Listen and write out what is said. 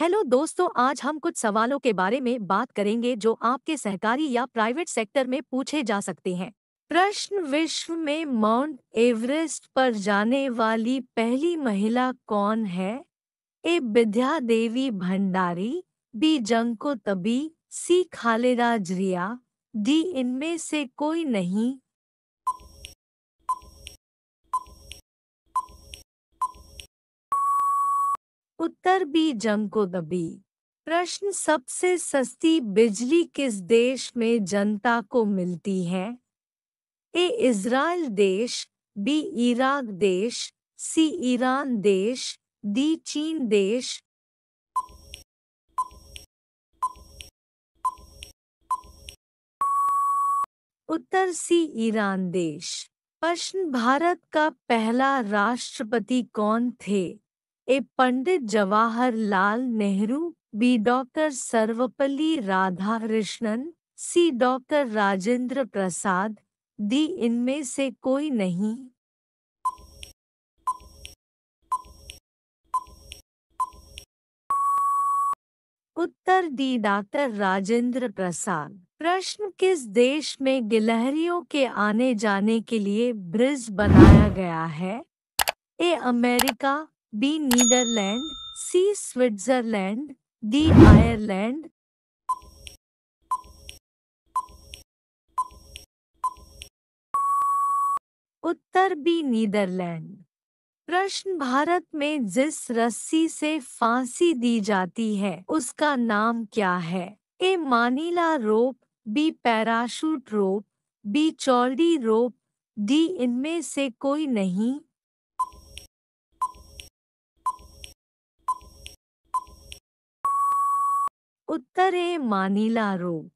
Hello दोस्तों आज हम कुछ सवालों के बारे में बात करेंगे जो आपके सहकारी या प्राइवेट सेक्टर में पूछे जा सकते हैं प्रश्न विश्व में माउंट एवरेस्ट पर जाने वाली पहली महिला कौन है A Vidya Devi Bhandari B Junko Tabei C Khaleda जरिया डी इनमें से कोई नहीं उत्तर बी जंग को दबी प्रश्न सबसे सस्ती बिजली किस देश में जनता को मिलती है ए इज़राइल देश बी इराक देश सी ईरान देश डी चीन देश उत्तर सी ईरान देश प्रश्न भारत का पहला राष्ट्रपति कौन थे A Pandit Jawaharlal Nehru B doctor Sarvepalli Radhakrishnan C doctor Rajendra Prasad D इनमें से कोई नहीं उत्तर डी डॉक्टर राजेंद्र प्रसाद प्रश्न किस देश में गिलहरियों के आने जाने के लिए ब्रिज बनाया गया है A America B. Netherlands C. Switzerland D. Ireland उत्तर बी नीदरलैंड प्रश्न भारत में जिस रस्सी से फांसी दी जाती है उसका नाम क्या है A manila rope B parachute rope B चौड़ी रोप डी इनमें से कोई नहीं उत्तरे मानिला रोग